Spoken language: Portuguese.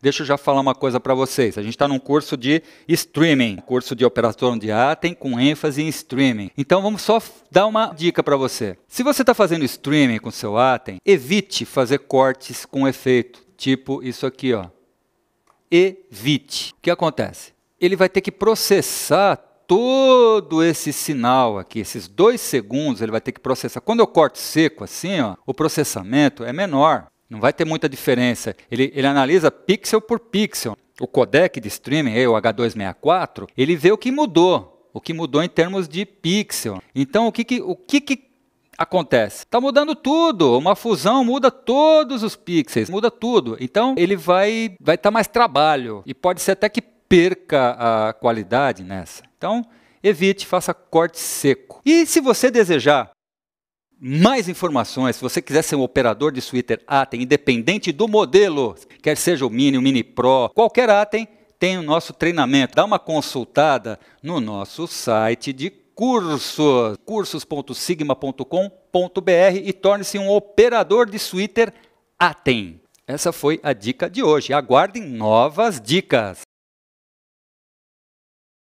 Deixa eu já falar uma coisa para vocês. A gente está num curso de streaming, curso de operação de atem com ênfase em streaming. Então vamos só dar uma dica para você. Se você está fazendo streaming com seu atem, evite fazer cortes com efeito, tipo isso aqui, ó. Evite. O que acontece? Ele vai ter que processar todo esse sinal aqui, esses dois segundos, ele vai ter que processar. Quando eu corto seco assim, ó, o processamento é menor. Não vai ter muita diferença. Ele, ele analisa pixel por pixel. O codec de streaming, o H264, ele vê o que mudou. O que mudou em termos de pixel. Então, o que, que o que, que acontece? Está mudando tudo. Uma fusão muda todos os pixels, muda tudo. Então, ele vai vai estar tá mais trabalho e pode ser até que perca a qualidade nessa. Então, evite, faça corte seco. E se você desejar mais informações, se você quiser ser um operador de Twitter Atem, independente do modelo, quer seja o Mini, o Mini Pro, qualquer Atem, tem o nosso treinamento. Dá uma consultada no nosso site de cursos, cursos.sigma.com.br e torne-se um operador de Twitter Atem. Essa foi a dica de hoje. Aguardem novas dicas.